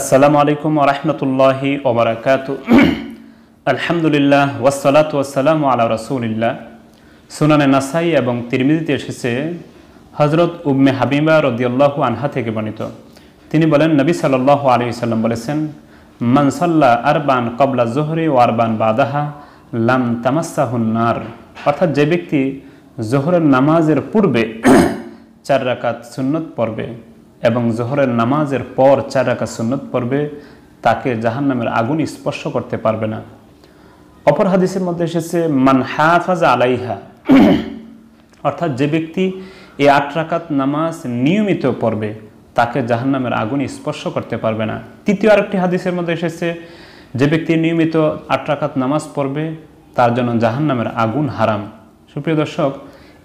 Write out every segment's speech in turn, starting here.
আসসালামু আলাইকুম ওরহমতুল্লাহি ওবরাকাত আলহামদুলিল্লাহ ওয়াসালাত ওয়াসালাম আলা রসুলিল্লাহ সুনানে নাসাই এবং তিরমিজিতে এসেছে হজরত উম্মে হাবিবা রদিয়াল্লাহু আনহা থেকে বর্ণিত তিনি বলেন নবী সাল্লাহ আলী সাল্লাম বলেছেন মানসাল্লা আরবান কবলা জোহরি ও আরবান বাদাহা লাম তামাসাহুন্নার অর্থাৎ যে ব্যক্তি জোহরের নামাজের পূর্বে চার রাকাত সুন্নত পড়বে এবং জোহরের নামাজের পর চার রাখা সুন্নত পড়বে তাকে জাহান্নামের আগুন স্পর্শ করতে পারবে না অপর হাদিসের মধ্যে এসেছে মান হাফাজা আলাইহা অর্থাৎ যে ব্যক্তি এই আট রাকাত নামাজ নিয়মিত পড়বে তাকে জাহান্নামের আগুন স্পর্শ করতে পারবে না তৃতীয় আরেকটি হাদিসের মধ্যে এসেছে যে ব্যক্তি নিয়মিত আট রাকাত নামাজ পড়বে তার জন্য জাহান্নামের আগুন হারাম সুপ্রিয় দর্শক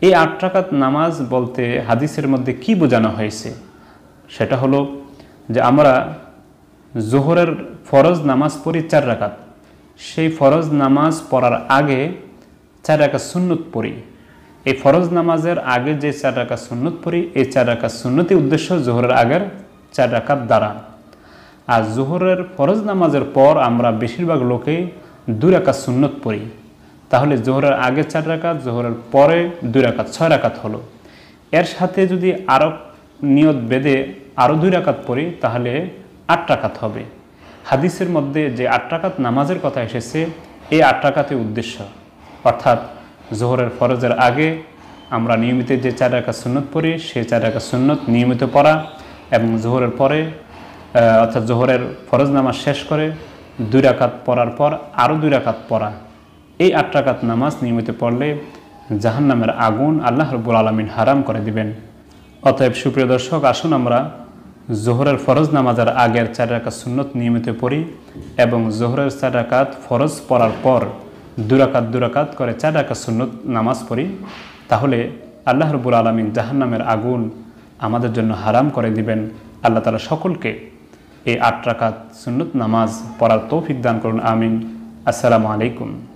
এই আট রাকাত নামাজ বলতে হাদিসের মধ্যে কি বোঝানো হয়েছে সেটা হলো যে আমরা জোহরের ফরজ নামাজ পড়ি চার রাকাত সেই ফরজ নামাজ পড়ার আগে চার রাখা সুন্নত পড়ি এই ফরজ নামাজের আগে যে চার রাখা সুন্নত পড়ি এই চার রাখা সুন্নতি উদ্দেশ্য জোহরের আগের চার রাখার দ্বারা আর জোহরের ফরজ নামাজের পর আমরা বেশিরভাগ লোকে দু রাখা সুন্নত পড়ি তাহলে জোহরের আগে চার রাখাত জোহরের পরে দু রাখাত ছয় রাখাত হলো এর সাথে যদি আরব নিয়ত বেদে আরও দুই রাকাত পড়ি তাহলে আট রাকাত হবে হাদিসের মধ্যে যে আট রাকাত নামাজের কথা এসেছে এই আট রাকাতের উদ্দেশ্য অর্থাৎ জোহরের ফরজের আগে আমরা নিয়মিত যে চার রাকাত সুন্নত পড়ি সেই চার রাকাত সুন্নত নিয়মিত পড়া এবং জোহরের পরে অর্থাৎ জোহরের ফরজ নামাজ শেষ করে দুই রাকাত পড়ার পর আরও দুই রাকাত পড়া এই আট রাকাত নামাজ নিয়মিত পড়লে জাহান্নামের আগুন আল্লাহ রবুল আলমিন হারাম করে দিবেন অতএব সুপ্রিয় দর্শক আসুন আমরা জোহরের ফরজ নামাজের আগের চার রাকাত সুন্নত নিয়মিত পড়ি এবং জোহরের চার রাকাত ফরজ পড়ার পর দুরাকাত দুরাকাত করে চার রাকাত সুন্নত নামাজ পড়ি তাহলে আল্লাহ রবুল আলমিন জাহান্নামের আগুন আমাদের জন্য হারাম করে দিবেন আল্লাহ তালা সকলকে এই আট রাকাত সুন্নত নামাজ পড়ার তৌফিক দান করুন আমিন আসসালামু আলাইকুম